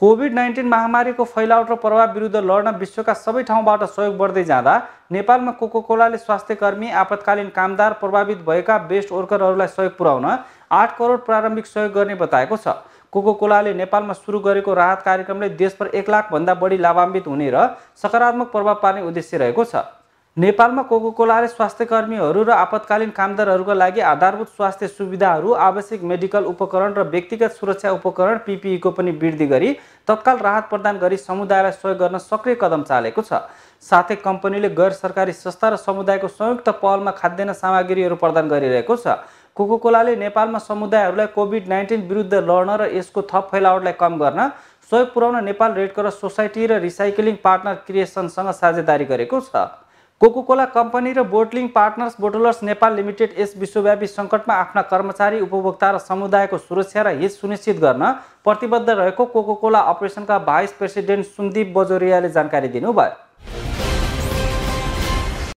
covid nineteen महामारीको फैलावट र प्रभाव विरुद्ध लड्न विश्वका सबै ठाउँबाट सहयोग बढ्दै जाँदा नेपालमा कोकोकोलाले स्वास्थ्य कर्मी आपतकालीन कामदार प्रभावित भएका बेस्ट वर्करहरूलाई सहयोग पुर्याउन आठ करोड प्रारम्भिक सहयोग गर्ने बताएको छ कोलाले नेपालमा सुरु गरेको राहत कार्यक्रमले देशभर एक लाखभन्दा बढी लाभान्वित हुने र सकारात्मक प्रभाव पार्ने उद्देश्य रहेको छ नेपालमा कोको कोलाले स्वास्थ्य कर्मीहरू र आपतकालीन कामदारहरूको लागि आधारभूत स्वास्थ्य सुविधाहरू आवश्यक मेडिकल उपकरण र व्यक्तिगत सुरक्षा उपकरण पिपिईको पनि वृद्धि गरी तत्काल राहत प्रदान गरी समुदायलाई सहयोग गर्न सक्रिय कदम चालेको छ साथै कम्पनीले गैर सरकारी संस्था र समुदायको संयुक्त पहलमा खाद्यान्न सामग्रीहरू प्रदान गरिरहेको छ कोको कोलाले नेपालमा समुदायहरूलाई कोभिड नाइन्टिन विरुद्ध लड्न र यसको थप फैलावटलाई कम गर्न सहयोग पुर्याउन नेपाल रेड क्रस सोसाइटी र रिसाइक्लिङ पार्टनर क्रिएसनसँग साझेदारी गरेको छ कोला कम्पनी र bottling partners Bottlers Nepal Limited यस विश्वव्यापी सङ्कटमा आफ्ना कर्मचारी उपभोक्ता र समुदायको सुरक्षा र हित सुनिश्चित गर्न प्रतिबद्ध रहेको कोकोकोला अपरेसनका भाइस प्रेसिडेन्ट सुन्दीप बजोरियाले जानकारी दिनुभयो